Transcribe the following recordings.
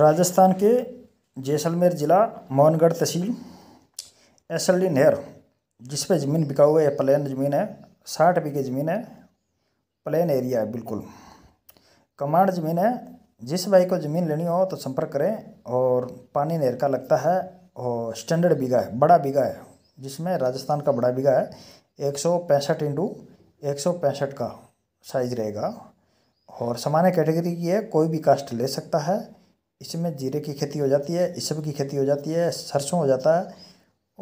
राजस्थान के जैसलमेर ज़िला मोहनगढ़ तहसील डी नहर जिस पर ज़मीन बिका हुआ है प्लेन ज़मीन है साठ बीघे ज़मीन है प्लेन एरिया है बिल्कुल कमांड ज़मीन है जिस भाई को ज़मीन लेनी हो तो संपर्क करें और पानी नहर का लगता है और स्टैंडर्ड बीघा है बड़ा बीघा है जिसमें राजस्थान का बड़ा बीघा है एक सौ पैंसठ इंटू एक सौ पैंसठ का साइज रहेगा और सामान्य कैटेगरी की है कोई भी कास्ट ले सकता है इसमें जीरे की खेती हो जाती है इसब की खेती हो जाती है सरसों हो जाता है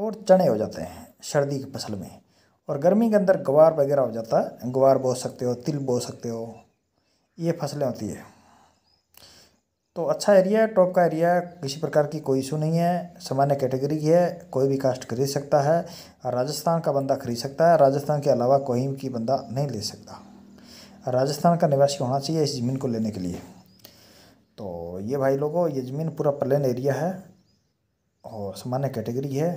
और चने हो जाते हैं सर्दी की फसल में और गर्मी के अंदर गवार वगैरह हो जाता है गवार बो सकते हो तिल बो सकते हो ये फसलें होती है तो अच्छा एरिया है टॉप का एरिया किसी प्रकार की कोई इशू नहीं है सामान्य कैटेगरी की है कोई भी कास्ट खरीद सकता है राजस्थान का बंदा खरीद सकता है राजस्थान के अलावा कोई भी बंदा नहीं ले सकता राजस्थान का निवासी होना चाहिए इस ज़मीन को लेने के लिए तो ये भाई लोगों ये ज़मीन पूरा प्लेन एरिया है और सामान्य कैटेगरी है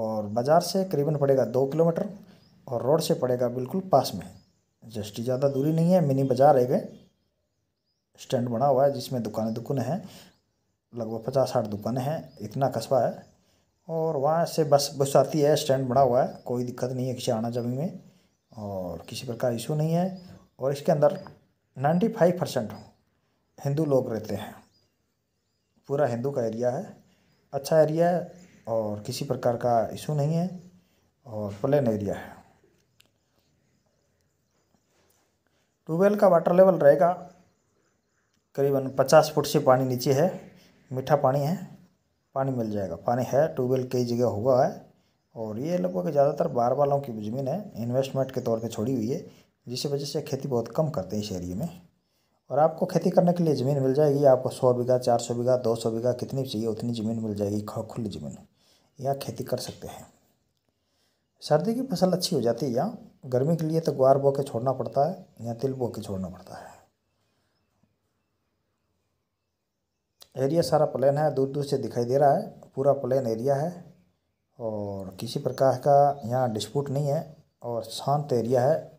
और बाज़ार से करीबन पड़ेगा दो किलोमीटर और रोड से पड़ेगा बिल्कुल पास में जस्ट ज़्यादा दूरी नहीं है मिनी बाज़ार है गए स्टैंड बना हुआ है जिसमें दुकानें दुकानें हैं लगभग पचास साठ दुकानें हैं इतना कस्बा है और वहाँ से बस बस आती है स्टैंड बना हुआ है कोई दिक्कत नहीं है किसी आना जाने में और किसी प्रकार इशू नहीं है और इसके अंदर नाइन्टी फाइव परसेंट हिंदू लोग रहते हैं पूरा हिंदू का एरिया है अच्छा एरिया है और किसी प्रकार का इशू नहीं है और प्लेन एरिया है ट्यूबवेल का वाटर लेवल रहेगा करीबन पचास फुट से पानी नीचे है मीठा पानी है पानी मिल जाएगा पानी है ट्यूबवेल कई जगह हुआ है और ये लगभग ज़्यादातर बार वालों की ज़मीन है इन्वेस्टमेंट के तौर पे छोड़ी हुई है जिस वजह से खेती बहुत कम करते हैं इस एरिए में और आपको खेती करने के लिए ज़मीन मिल जाएगी आपको सौ बीघा चार सौ बीघा दो सौ बीघा कितनी चाहिए उतनी ज़मीन मिल जाएगी खुली ज़मीन या खेती कर सकते हैं सर्दी की फसल अच्छी हो जाती है यहाँ गर्मी के लिए तो ग्वार बो के छोड़ना पड़ता है या तिल बो के छोड़ना पड़ता है एरिया सारा प्लेन है दूर दूर से दिखाई दे रहा है पूरा प्लेन एरिया है और किसी प्रकार का यहाँ डिस्प्यूट नहीं है और शांत एरिया है